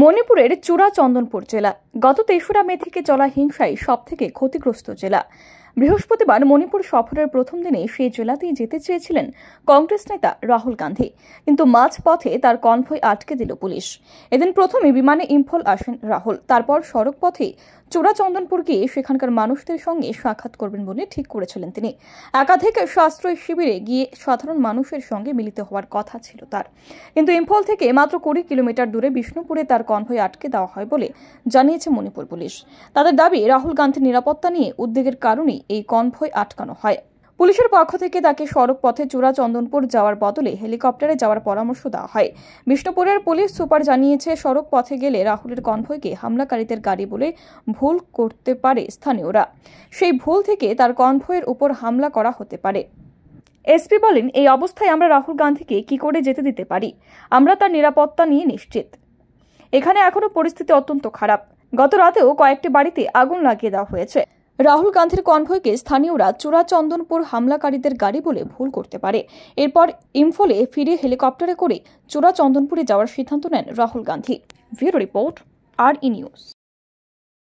মণিপুরের চূড়া চন্দনপুর জেলা গত তেসরা মে থেকে চলা হিংসাই সবথেকে ক্ষতিগ্রস্ত জেলা বৃহস্পতিবার মণিপুর সফরের প্রথম দিনে সেই জেলাতেই যেতে চেয়েছিলেন কংগ্রেস নেতা রাহুল গান্ধী কিন্তু মাঝপথে তার কনভয় আটকে দিল পুলিশ এদিন প্রথমে বিমানে ইম্ফল আসেন রাহুল তারপর সড়ক পথে চোরাচন্দনপুর গিয়ে সেখানকার মানুষদের সঙ্গে সাক্ষাৎ করবেন বলে ঠিক করেছিলেন তিনি একাধিক সাশ্রয় শিবিরে গিয়ে সাধারণ মানুষের সঙ্গে মিলিত হওয়ার কথা ছিল তার কিন্তু ইম্ফল থেকে মাত্র কুড়ি কিলোমিটার দূরে বিষ্ণুপুরে তার কনভয় আটকে দেওয়া হয় বলে জানিয়েছে মণিপুর পুলিশ তাদের দাবি রাহুল গান্ধীর নিরাপত্তা নিয়ে উদ্বেগের কারণেই এই কনভয় আটকানো হয় পুলিশের পক্ষ থেকে তাকে সড়ক পথে চন্দনপুর যাওয়ার বদলে হেলিকপ্টারে যাওয়ার পরামর্শ দেওয়া হয় বিষ্ণুপুরের পুলিশ সুপার জানিয়েছে সড়ক পথে গেলে রাহুলের কনভয়কে হামলাকারীদের গাড়ি বলে ভুল করতে পারে স্থানীয়রা সেই ভুল থেকে তার কনভয়ের উপর হামলা করা হতে পারে এসপি বলেন এই অবস্থায় আমরা রাহুল গান্ধীকে কি করে যেতে দিতে পারি আমরা তার নিরাপত্তা নিয়ে নিশ্চিত এখানে এখনও পরিস্থিতি অত্যন্ত খারাপ গত রাতেও কয়েকটি বাড়িতে আগুন লাগিয়ে দেওয়া হয়েছে রাহুল গান্ধীর কনভয়কে স্থানীয়রা চোরাচন্দনপুর হামলাকারীদের গাড়ি বলে ভুল করতে পারে এরপর ইম্ফলে ফিরে হেলিকপ্টারে করে চোরাচন্দনপুরে যাওয়ার সিদ্ধান্ত নেন Rahul Gandhi bureau report R E news